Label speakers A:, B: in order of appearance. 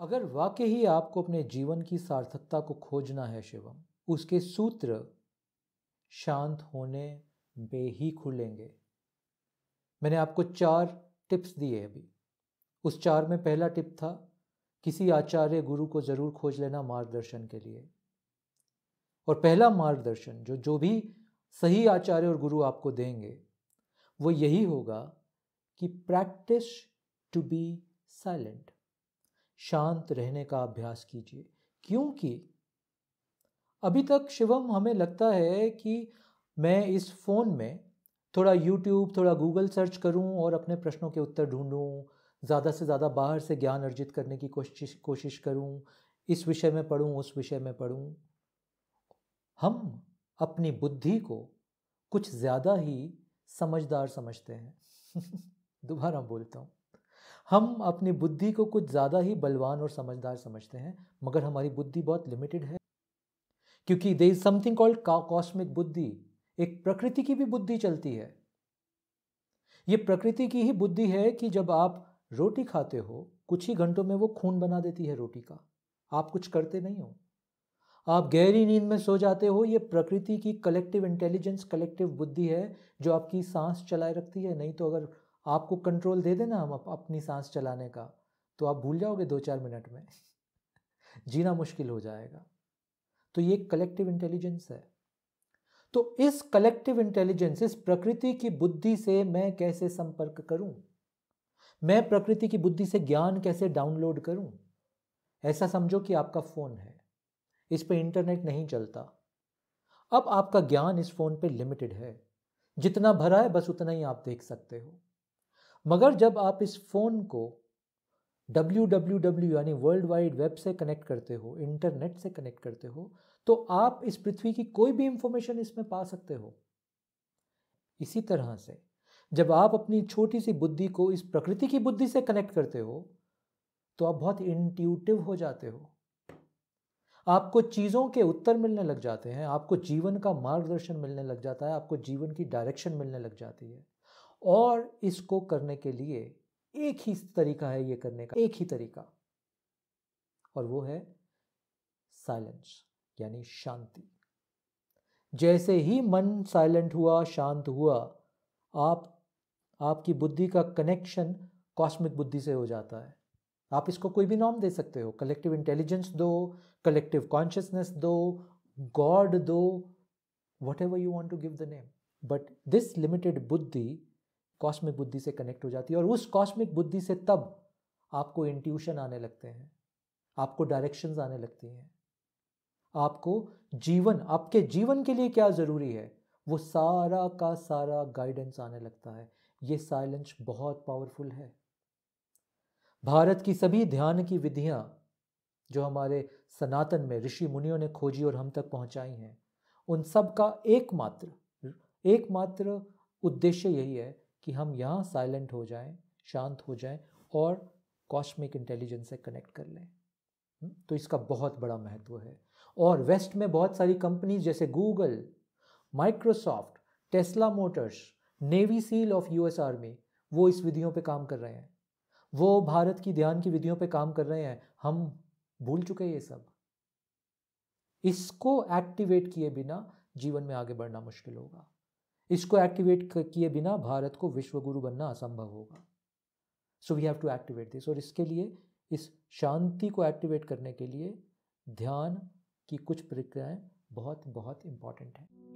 A: अगर वाकई ही आपको अपने जीवन की सार्थकता को खोजना है शिवम उसके सूत्र शांत होने बे ही खुलेंगे मैंने आपको चार टिप्स दिए अभी उस चार में पहला टिप था किसी आचार्य गुरु को ज़रूर खोज लेना मार्गदर्शन के लिए और पहला मार्गदर्शन जो जो भी सही आचार्य और गुरु आपको देंगे वो यही होगा कि प्रैक्टिस टू बी साइलेंट शांत रहने का अभ्यास कीजिए क्योंकि अभी तक शिवम हमें लगता है कि मैं इस फ़ोन में थोड़ा यूट्यूब थोड़ा गूगल सर्च करूं और अपने प्रश्नों के उत्तर ढूंढूं ज़्यादा से ज़्यादा बाहर से ज्ञान अर्जित करने की कोशिश कोशिश करूं इस विषय में पढूं उस विषय में पढूं हम अपनी बुद्धि को कुछ ज़्यादा ही समझदार समझते हैं दोबारा बोलता हूँ हम अपनी बुद्धि को कुछ ज़्यादा ही बलवान और समझदार समझते हैं मगर हमारी बुद्धि बहुत लिमिटेड है क्योंकि there is something called cosmic बुद्धि एक प्रकृति की भी बुद्धि चलती है ये प्रकृति की ही बुद्धि है कि जब आप रोटी खाते हो कुछ ही घंटों में वो खून बना देती है रोटी का आप कुछ करते नहीं हो आप गहरी नींद में सो जाते हो ये प्रकृति की कलेक्टिव इंटेलिजेंस कलेक्टिव बुद्धि है जो आपकी सांस चलाए रखती है नहीं तो अगर आपको कंट्रोल दे देना हम अपनी सांस चलाने का तो आप भूल जाओगे दो चार मिनट में जीना मुश्किल हो जाएगा तो ये कलेक्टिव इंटेलिजेंस है तो इस कलेक्टिव इंटेलिजेंस इस प्रकृति की बुद्धि से मैं कैसे संपर्क करूं मैं प्रकृति की बुद्धि से ज्ञान कैसे डाउनलोड करूं ऐसा समझो कि आपका फ़ोन है इस पर इंटरनेट नहीं चलता अब आपका ज्ञान इस फ़ोन पे लिमिटेड है जितना भरा है बस उतना ही आप देख सकते हो मगर जब आप इस फ़ोन को डब्ल्यू यानी वर्ल्ड वाइड वेब से कनेक्ट करते हो इंटरनेट से कनेक्ट करते हो तो आप इस पृथ्वी की कोई भी इंफॉर्मेशन इसमें पा सकते हो इसी तरह से जब आप अपनी छोटी सी बुद्धि को इस प्रकृति की बुद्धि से कनेक्ट करते हो तो आप बहुत इंट्यूटिव हो जाते हो आपको चीज़ों के उत्तर मिलने लग जाते हैं आपको जीवन का मार्गदर्शन मिलने लग जाता है आपको जीवन की डायरेक्शन मिलने लग जाती है और इसको करने के लिए एक ही तरीका है ये करने का एक ही तरीका और वो है साइलेंस यानी शांति जैसे ही मन साइलेंट हुआ शांत हुआ आप आपकी बुद्धि का कनेक्शन कॉस्मिक बुद्धि से हो जाता है आप इसको कोई भी नाम दे सकते हो कलेक्टिव इंटेलिजेंस दो कलेक्टिव कॉन्शियसनेस दो गॉड दो whatever you want to give the name but this limited बुद्धि कॉस्मिक बुद्धि से कनेक्ट हो जाती है और उस कॉस्मिक बुद्धि से तब आपको इंट्यूशन आने लगते हैं आपको डायरेक्शंस आने लगती हैं आपको जीवन आपके जीवन के लिए क्या ज़रूरी है वो सारा का सारा गाइडेंस आने लगता है ये साइलेंस बहुत पावरफुल है भारत की सभी ध्यान की विधियाँ जो हमारे सनातन में ऋषि मुनियों ने खोजी और हम तक पहुँचाई हैं उन सब का एकमात्र एकमात्र उद्देश्य यही है कि हम यहाँ साइलेंट हो जाएं शांत हो जाएं और कॉस्मिक इंटेलिजेंस से कनेक्ट कर लें हम्म, तो इसका बहुत बड़ा महत्व है और वेस्ट में बहुत सारी कंपनीज जैसे Google Microsoft Tesla Motors Navy SEAL of US Army वो इस विधियों पे काम कर रहे हैं वो भारत की ध्यान की विधियों पे काम कर रहे हैं हम भूल चुके ये सब इसको एक्टिवेट किए बिना जीवन में आगे बढ़ना मुश्किल होगा इसको एक्टिवेट किए बिना भारत को विश्वगुरु बनना असंभव होगा so we have to activate this और इसके लिए इस शांति को एक्टिवेट करने के लिए ध्यान की कुछ प्रक्रियाएं बहुत बहुत इम्पॉर्टेंट हैं